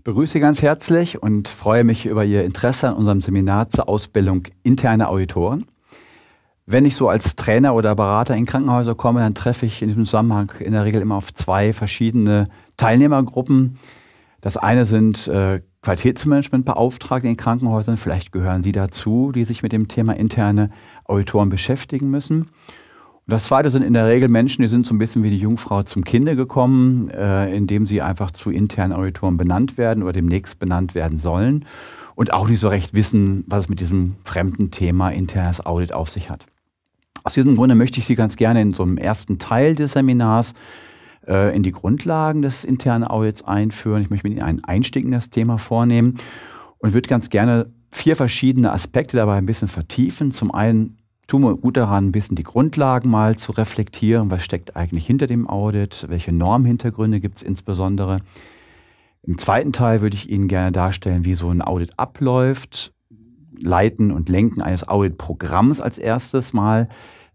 Ich begrüße Sie ganz herzlich und freue mich über Ihr Interesse an unserem Seminar zur Ausbildung interner Auditoren. Wenn ich so als Trainer oder Berater in Krankenhäuser komme, dann treffe ich in diesem Zusammenhang in der Regel immer auf zwei verschiedene Teilnehmergruppen. Das eine sind äh, Qualitätsmanagementbeauftragte in Krankenhäusern, vielleicht gehören Sie dazu, die sich mit dem Thema interne Auditoren beschäftigen müssen. Und das Zweite sind in der Regel Menschen, die sind so ein bisschen wie die Jungfrau zum Kinde gekommen, äh, indem sie einfach zu internen Auditoren benannt werden oder demnächst benannt werden sollen und auch nicht so recht wissen, was es mit diesem fremden Thema internes Audit auf sich hat. Aus diesem Grunde möchte ich Sie ganz gerne in so einem ersten Teil des Seminars äh, in die Grundlagen des internen Audits einführen. Ich möchte mit Ihnen einen Einstieg in das Thema vornehmen und würde ganz gerne vier verschiedene Aspekte dabei ein bisschen vertiefen. Zum einen tun wir gut daran, ein bisschen die Grundlagen mal zu reflektieren. Was steckt eigentlich hinter dem Audit? Welche Normhintergründe gibt es insbesondere? Im zweiten Teil würde ich Ihnen gerne darstellen, wie so ein Audit abläuft. Leiten und Lenken eines Audit-Programms als erstes mal.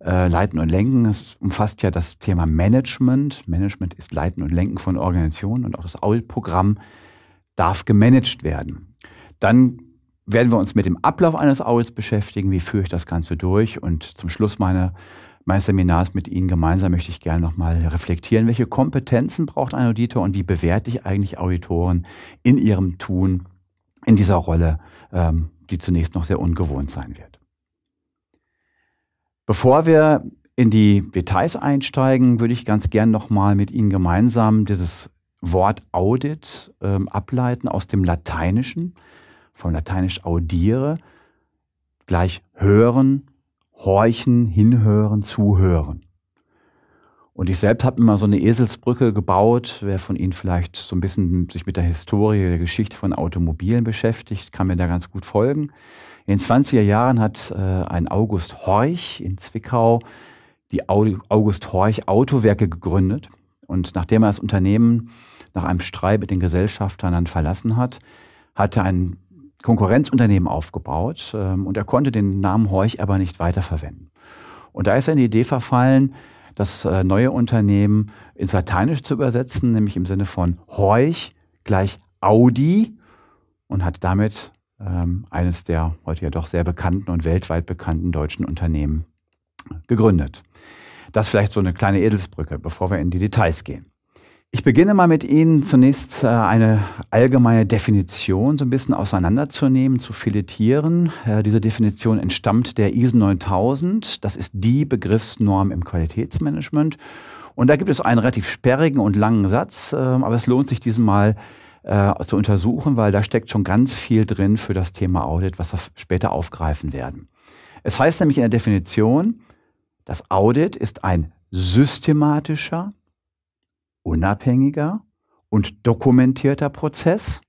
Äh, Leiten und Lenken das umfasst ja das Thema Management. Management ist Leiten und Lenken von Organisationen und auch das Audit-Programm darf gemanagt werden. Dann werden wir uns mit dem Ablauf eines Audits beschäftigen, wie führe ich das Ganze durch und zum Schluss meine, meines Seminars mit Ihnen gemeinsam möchte ich gerne nochmal reflektieren, welche Kompetenzen braucht ein Auditor und wie bewerte ich eigentlich Auditoren in ihrem Tun, in dieser Rolle, ähm, die zunächst noch sehr ungewohnt sein wird. Bevor wir in die Details einsteigen, würde ich ganz gerne nochmal mit Ihnen gemeinsam dieses Wort Audit ähm, ableiten aus dem Lateinischen von lateinisch audire, gleich hören, horchen, hinhören, zuhören. Und ich selbst habe immer so eine Eselsbrücke gebaut. Wer von Ihnen vielleicht so ein bisschen sich mit der Historie, der Geschichte von Automobilen beschäftigt, kann mir da ganz gut folgen. In den 20er Jahren hat äh, ein August Horch in Zwickau die August Horch Autowerke gegründet. Und nachdem er das Unternehmen nach einem Streit mit den Gesellschaftern dann verlassen hat, hatte ein Konkurrenzunternehmen aufgebaut ähm, und er konnte den Namen Horch aber nicht weiterverwenden. Und da ist er in die Idee verfallen, das äh, neue Unternehmen ins Lateinisch zu übersetzen, nämlich im Sinne von Horch gleich Audi und hat damit ähm, eines der heute ja doch sehr bekannten und weltweit bekannten deutschen Unternehmen gegründet. Das ist vielleicht so eine kleine Edelsbrücke, bevor wir in die Details gehen. Ich beginne mal mit Ihnen zunächst äh, eine allgemeine Definition so ein bisschen auseinanderzunehmen, zu filetieren. Äh, diese Definition entstammt der ISO 9000. Das ist die Begriffsnorm im Qualitätsmanagement. Und da gibt es einen relativ sperrigen und langen Satz, ähm, aber es lohnt sich diesen mal äh, zu untersuchen, weil da steckt schon ganz viel drin für das Thema Audit, was wir später aufgreifen werden. Es heißt nämlich in der Definition, das Audit ist ein systematischer, unabhängiger und dokumentierter Prozess.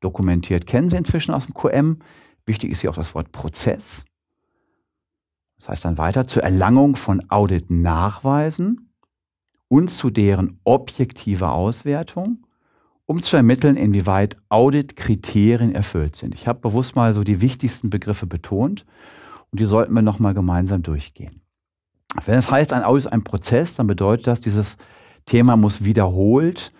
Dokumentiert kennen Sie inzwischen aus dem QM. Wichtig ist hier auch das Wort Prozess. Das heißt dann weiter zur Erlangung von Audit-Nachweisen und zu deren objektiver Auswertung, um zu ermitteln, inwieweit Audit-Kriterien erfüllt sind. Ich habe bewusst mal so die wichtigsten Begriffe betont und die sollten wir nochmal gemeinsam durchgehen. Wenn es das heißt, ein Audit ist ein Prozess, dann bedeutet das, dieses Thema muss wiederholt,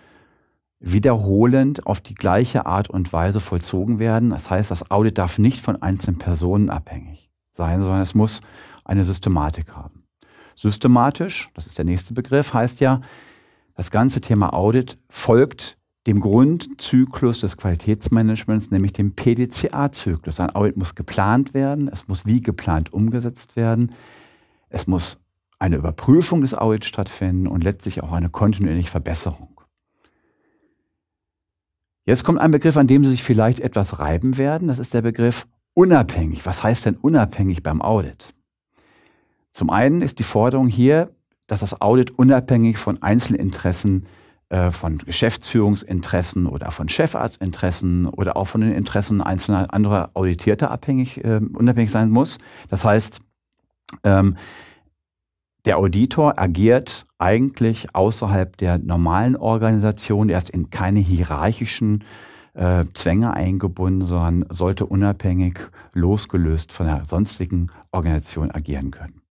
wiederholend auf die gleiche Art und Weise vollzogen werden. Das heißt, das Audit darf nicht von einzelnen Personen abhängig sein, sondern es muss eine Systematik haben. Systematisch, das ist der nächste Begriff, heißt ja, das ganze Thema Audit folgt dem Grundzyklus des Qualitätsmanagements, nämlich dem PDCA-Zyklus. Ein Audit muss geplant werden, es muss wie geplant umgesetzt werden, es muss eine Überprüfung des Audits stattfinden und letztlich auch eine kontinuierliche Verbesserung. Jetzt kommt ein Begriff, an dem Sie sich vielleicht etwas reiben werden. Das ist der Begriff unabhängig. Was heißt denn unabhängig beim Audit? Zum einen ist die Forderung hier, dass das Audit unabhängig von Einzelinteressen, äh, von Geschäftsführungsinteressen oder von Chefarztinteressen oder auch von den Interessen einzelner anderer Auditierter abhängig, äh, unabhängig sein muss. Das heißt, ähm, der Auditor agiert eigentlich außerhalb der normalen Organisation. Er ist in keine hierarchischen äh, Zwänge eingebunden, sondern sollte unabhängig, losgelöst von der sonstigen Organisation agieren können.